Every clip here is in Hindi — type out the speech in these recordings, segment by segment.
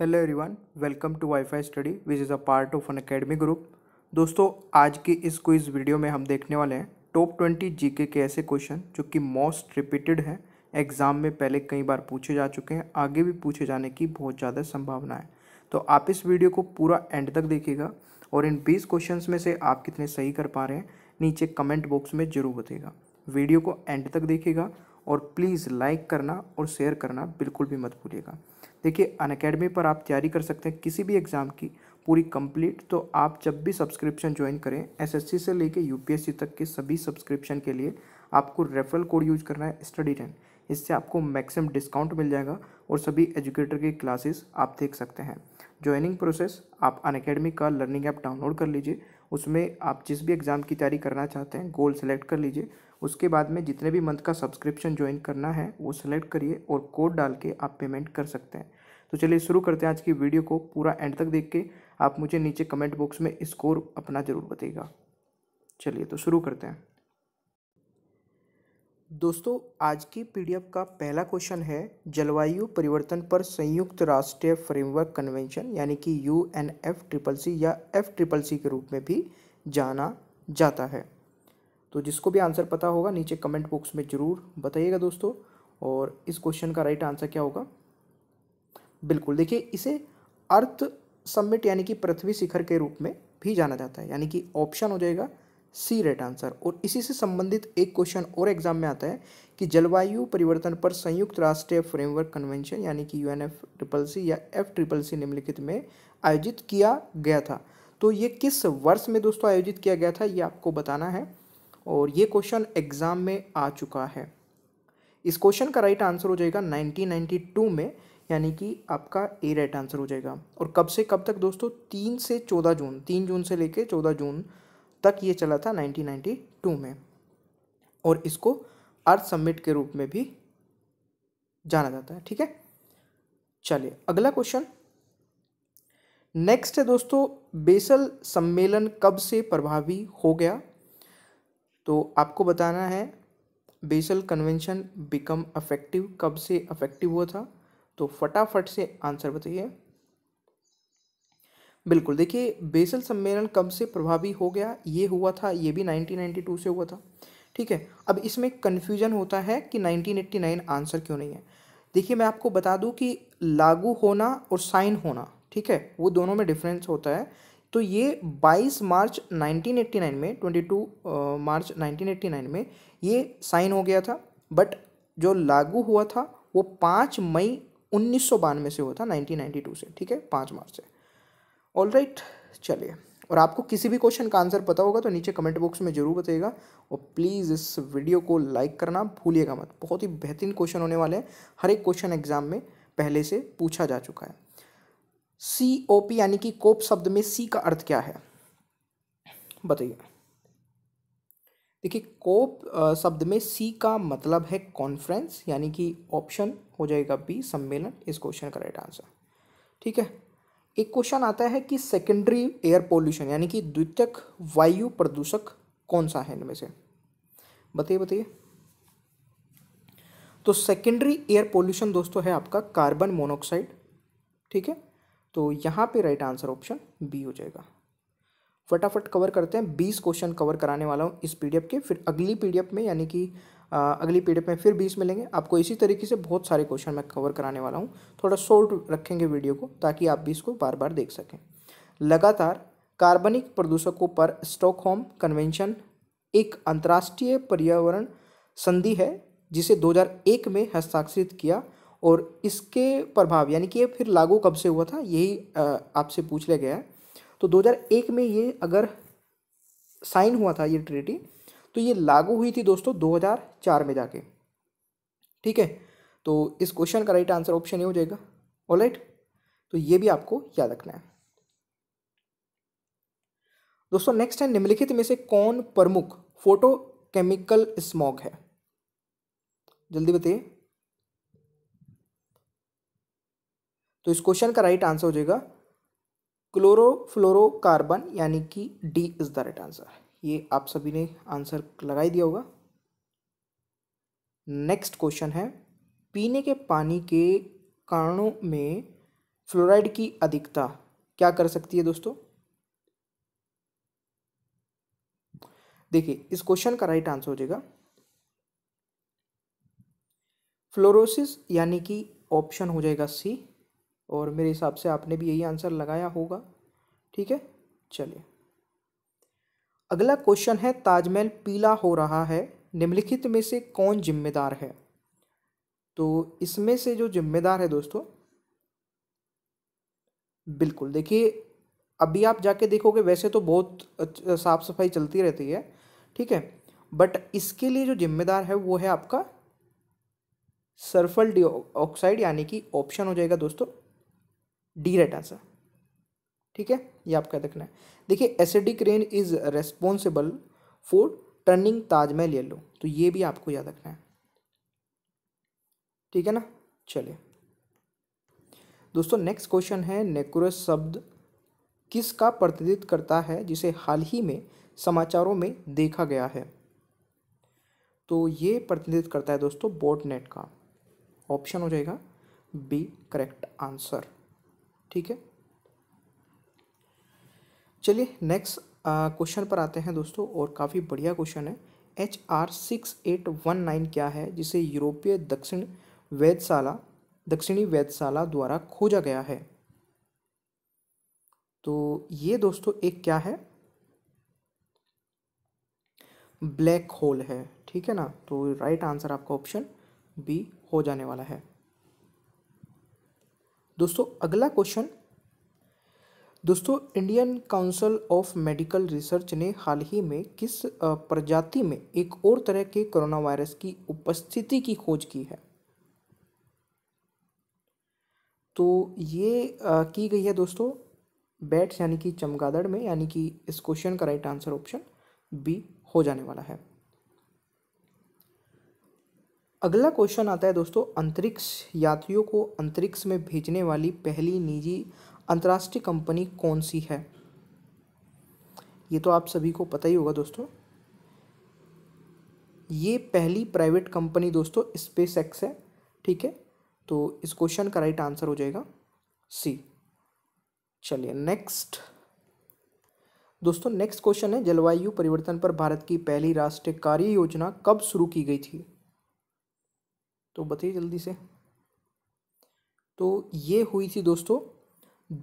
hello everyone welcome to WiFi study which is a part of Unacademy group दोस्तों आज की इस क्विज वीडियो में हम देखने वाले हैं टॉप ट्वेंटी जीके के ऐसे क्वेश्चन जो कि मोस्ट रिपीटेड हैं एग्ज़ाम में पहले कई बार पूछे जा चुके हैं आगे भी पूछे जाने की बहुत ज़्यादा संभावना है तो आप इस वीडियो को पूरा एंड तक देखिएगा और इन बीस क्वेश्चन में से आप कितने सही कर पा रहे हैं नीचे कमेंट बॉक्स में ज़रूर बताइएगा वीडियो को एंड तक देखिएगा और प्लीज़ लाइक करना और शेयर करना बिल्कुल भी मत भूलिएगा देखिए अन अकेडमी पर आप तैयारी कर सकते हैं किसी भी एग्ज़ाम की पूरी कंप्लीट तो आप जब भी सब्सक्रिप्शन ज्वाइन करें एसएससी से लेके यूपीएससी तक के सभी सब्सक्रिप्शन के लिए आपको रेफरल कोड यूज करना है स्टडी टेन इससे आपको मैक्सिमम डिस्काउंट मिल जाएगा और सभी एजुकेटर की क्लासेस आप देख सकते हैं ज्वाइनिंग प्रोसेस आप अन अकेडमी का लर्निंग ऐप डाउनलोड कर लीजिए उसमें आप जिस भी एग्ज़ाम की तैयारी करना चाहते हैं गोल सेलेक्ट कर लीजिए उसके बाद में जितने भी मंथ का सब्सक्रिप्शन ज्वाइन करना है वो सेलेक्ट करिए और कोड डाल के आप पेमेंट कर सकते हैं तो चलिए शुरू करते हैं आज की वीडियो को पूरा एंड तक देख के आप मुझे नीचे कमेंट बॉक्स में स्कोर अपना ज़रूर बताइएगा चलिए तो शुरू करते हैं दोस्तों आज की पीडीएफ का पहला क्वेश्चन है जलवायु परिवर्तन पर संयुक्त राष्ट्रीय फ्रेमवर्क कन्वेंशन यानी कि U N F triple C या एफ ट्रिपल सी के रूप में भी जाना जाता है तो जिसको भी आंसर पता होगा नीचे कमेंट बॉक्स में ज़रूर बताइएगा दोस्तों और इस क्वेश्चन का राइट आंसर क्या होगा बिल्कुल देखिए इसे अर्थ सम्मिट यानी कि पृथ्वी शिखर के रूप में भी जाना जाता है यानी कि ऑप्शन हो जाएगा सी राइट आंसर और इसी से संबंधित एक क्वेश्चन और एग्जाम में आता है कि जलवायु परिवर्तन पर संयुक्त राष्ट्रीय फ्रेमवर्क कन्वेंशन यानी कि U N F triple C या एफ ट्रिपल सी निम्नलिखित में आयोजित किया गया था तो ये किस वर्ष में दोस्तों आयोजित किया गया था ये आपको बताना है और ये क्वेश्चन एग्ज़ाम में आ चुका है इस क्वेश्चन का राइट आंसर हो जाएगा नाइनटीन में यानी कि आपका ए राइट आंसर हो जाएगा और कब से कब तक दोस्तों तीन से चौदह जून तीन जून से लेके चौदह जून तक ये चला था टू में और इसको अर्थ समिट के रूप में भी जाना जाता है ठीक है चलिए अगला क्वेश्चन नेक्स्ट है दोस्तों बेसल सम्मेलन कब से प्रभावी हो गया तो आपको बताना है बेसल कन्वेंशन बिकम अफेक्टिव कब से अफेक्टिव हुआ था तो फटाफट से आंसर बताइए बिल्कुल देखिए बेसल सम्मेलन कब से प्रभावी हो गया ये हुआ था ये भी 1992 से हुआ था ठीक है अब इसमें कन्फ्यूजन होता है कि 1989 आंसर क्यों नहीं है देखिए मैं आपको बता दूं कि लागू होना और साइन होना ठीक है वो दोनों में डिफरेंस होता है तो ये 22 मार्च 1989 में 22 मार्च 1989 में ये साइन हो गया था बट जो लागू हुआ था वो पाँच मई उन्नीस सौ बानवे से हुआ था नाइनटीन नाइन्टी टू से ठीक है पाँच मार्च से ऑल राइट चलिए और आपको किसी भी क्वेश्चन का आंसर पता होगा तो नीचे कमेंट बॉक्स में जरूर बताइएगा और प्लीज़ इस वीडियो को लाइक करना भूलिएगा मत बहुत ही बेहतरीन क्वेश्चन होने वाले हैं हर एक क्वेश्चन एग्जाम में पहले से पूछा जा चुका है सी ओ पी यानी कि कोप शब्द में सी का अर्थ क्या है बताइए देखिए कोप शब्द में सी का मतलब है कॉन्फ्रेंस यानी कि ऑप्शन हो जाएगा बी सम्मेलन इस क्वेश्चन का राइट आंसर ठीक है एक क्वेश्चन आता है कि सेकेंडरी एयर पोल्यूशन यानी कि द्वितीयक वायु प्रदूषक कौन सा है इनमें से बताइए बताइए तो सेकेंडरी एयर पोल्यूशन दोस्तों है आपका कार्बन मोनोऑक्साइड ठीक है तो यहाँ पे राइट आंसर ऑप्शन बी हो जाएगा फटाफट कवर करते हैं बीस क्वेश्चन कवर कराने वाला हूँ इस पीडीएफ के फिर अगली पीडीएफ में यानी कि अगली पीडीएफ में फिर बीस मिलेंगे आपको इसी तरीके से बहुत सारे क्वेश्चन मैं कवर कराने वाला हूँ थोड़ा शॉर्ट रखेंगे वीडियो को ताकि आप भी इसको बार बार देख सकें लगातार कार्बनिक प्रदूषकों पर स्टॉकहोम कन्वेंशन एक अंतर्राष्ट्रीय पर्यावरण संधि है जिसे 2001 में हस्ताक्षरित किया और इसके प्रभाव यानी कि ये फिर लागू कब से हुआ था यही आपसे पूछ लिया गया है तो 2001 में ये अगर साइन हुआ था ये ट्रिटी तो ये लागू हुई थी दोस्तों 2004 में जाके ठीक है तो इस क्वेश्चन का राइट आंसर ऑप्शन ए हो जाएगा ऑलराइट तो ये भी आपको याद रखना है दोस्तों नेक्स्ट है निम्नलिखित में से कौन प्रमुख फोटो केमिकल स्मॉग है जल्दी बताइए तो इस क्वेश्चन का राइट आंसर हो जाएगा क्लोरोफ्लोरोकार्बन यानी कि D is the right answer ये आप सभी ने आंसर लगाई दिया होगा नेक्स्ट क्वेश्चन है पीने के पानी के कारणों में फ्लोराइड की अधिकता क्या कर सकती है दोस्तों देखिए इस क्वेश्चन का राइट आंसर हो जाएगा फ्लोरोसिस यानी कि ऑप्शन हो जाएगा सी और मेरे हिसाब से आपने भी यही आंसर लगाया होगा ठीक है चलिए अगला क्वेश्चन है ताजमहल पीला हो रहा है निम्नलिखित में से कौन जिम्मेदार है तो इसमें से जो जिम्मेदार है दोस्तों बिल्कुल देखिए अभी आप जाके देखोगे वैसे तो बहुत साफ़ सफाई चलती रहती है ठीक है बट इसके लिए जो जिम्मेदार है वो है आपका डी ऑक्साइड यानी कि ऑप्शन हो जाएगा दोस्तों डी राइट आंसर ठीक है ये आपका देखना है देखिए acidic rain is responsible for turning Taj Mahal yellow तो ये भी आपको याद रखना है ठीक है ना चलिए दोस्तों नेक्स्ट क्वेश्चन है नेकुरस शब्द किसका प्रतिनिधित्व करता है जिसे हाल ही में समाचारों में देखा गया है तो ये प्रतिनिधित्व करता है दोस्तों बोटनेट का ऑप्शन हो जाएगा बी करेक्ट आंसर ठीक है चलिए नेक्स्ट क्वेश्चन पर आते हैं दोस्तों और काफ़ी बढ़िया क्वेश्चन है H R six eight one nine क्या है जिसे यूरोपीय दक्षिण वैधशाला दक्षिणी वैधशाला द्वारा खोजा गया है तो ये दोस्तों एक क्या है ब्लैक होल है ठीक है ना तो राइट आंसर आपका ऑप्शन बी हो जाने वाला है दोस्तों अगला क्वेश्चन दोस्तों Indian Council of Medical Research ने हाल ही में किस प्रजाति में एक और तरह के कोरोना वायरस की उपस्थिति की खोज की है तो ये आ, की गई है दोस्तों बैट्स यानी कि चमगादड़ में यानी कि इस क्वेश्चन का राइट आंसर ऑप्शन बी हो जाने वाला है अगला क्वेश्चन आता है दोस्तों अंतरिक्ष यात्रियों को अंतरिक्ष में भेजने वाली पहली निजी अंतर्राष्ट्रीय कंपनी कौन सी है ये तो आप सभी को पता ही होगा दोस्तों ये पहली प्राइवेट कंपनी दोस्तों स्पेस एक्स है ठीक है तो इस क्वेश्चन का राइट आंसर हो जाएगा सी चलिए नेक्स्ट दोस्तों नेक्स्ट क्वेश्चन है जलवायु परिवर्तन पर भारत की पहली राष्ट्रीय कार्य योजना कब शुरू की गई थी तो बताइए जल्दी से तो ये हुई थी दोस्तों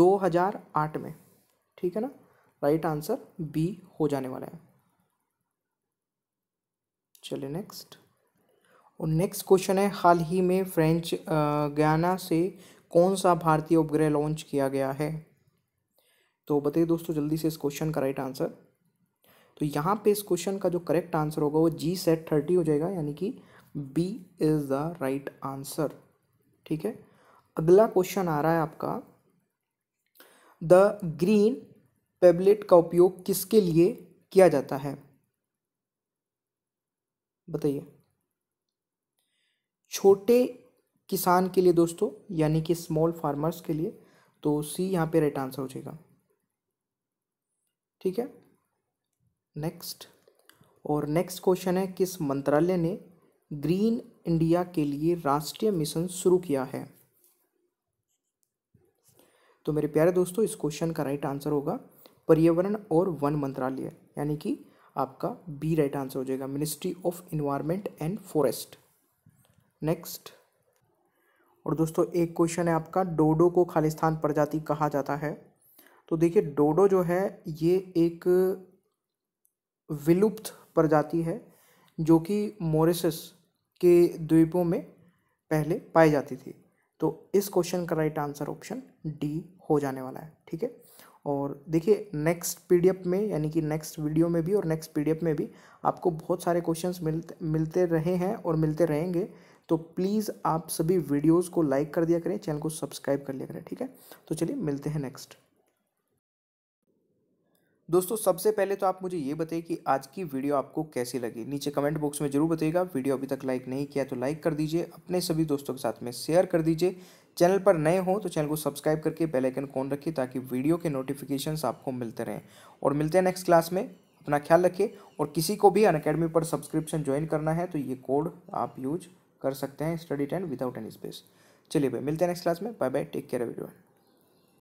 2008 में ठीक है ना राइट आंसर बी हो जाने वाला है चलिए नेक्स्ट और नेक्स्ट क्वेश्चन है हाल ही में फ्रेंच गयाना से कौन सा भारतीय उपग्रह लॉन्च किया गया है तो बताइए दोस्तों जल्दी से इस क्वेश्चन का राइट आंसर तो यहाँ पे इस क्वेश्चन का जो करेक्ट आंसर होगा वो जी सेट थर्टी हो जाएगा यानी कि B is the right answer ठीक है अगला क्वेश्चन आ रहा है आपका द ग्रीन पेबलेट का उपयोग किसके लिए किया जाता है बताइए छोटे किसान के लिए दोस्तों यानी कि स्मॉल फार्मर्स के लिए तो सी यहां पे राइट आंसर हो जाएगा ठीक है नेक्स्ट और नेक्स्ट क्वेश्चन है किस मंत्रालय ने ग्रीन इंडिया के लिए राष्ट्रीय मिशन शुरू किया है तो मेरे प्यारे दोस्तों इस क्वेश्चन का राइट आंसर होगा पर्यावरण और वन मंत्रालय यानी कि आपका बी राइट आंसर हो जाएगा Ministry of Environment and Forest next और दोस्तों एक क्वेश्चन है आपका डोडो को खालिस्तान प्रजाति कहा जाता है तो देखिए डोडो जो है ये एक विलुप्त प्रजाति है जो कि मोरिसस के द्वीपों में पहले पाई जाती थी तो इस क्वेश्चन का राइट आंसर ऑप्शन डी हो जाने वाला है ठीक है और देखिए नेक्स्ट पीडीएफ में यानी कि नेक्स्ट वीडियो में भी और नेक्स्ट पीडीएफ में भी आपको बहुत सारे क्वेश्चंस मिलते मिलते रहे हैं और मिलते रहेंगे तो प्लीज़ आप सभी वीडियोज़ को लाइक कर दिया करें चैनल को सब्सक्राइब कर लिया करें ठीक है तो चलिए मिलते हैं नेक्स्ट दोस्तों सबसे पहले तो आप मुझे ये बताइए कि आज की वीडियो आपको कैसी लगी नीचे कमेंट बॉक्स में जरूर बताइएगा वीडियो अभी तक लाइक नहीं किया तो लाइक कर दीजिए अपने सभी दोस्तों के साथ में शेयर कर दीजिए चैनल पर नए हो तो चैनल को सब्सक्राइब करके बेल आइकन कौन रखिए ताकि वीडियो के नोटिफिकेशन आपको मिलते रहें और मिलते हैं नेक्स्ट क्लास में अपना ख्याल रखिए और किसी को भी अन अकेडमी पर सब्सक्रिप्शन ज्वाइन करना है तो ये कोड आप यूज कर सकते हैं study ten without any space चलिए भाई मिलते हैं नेक्स्ट क्लास में bye bye take care everyone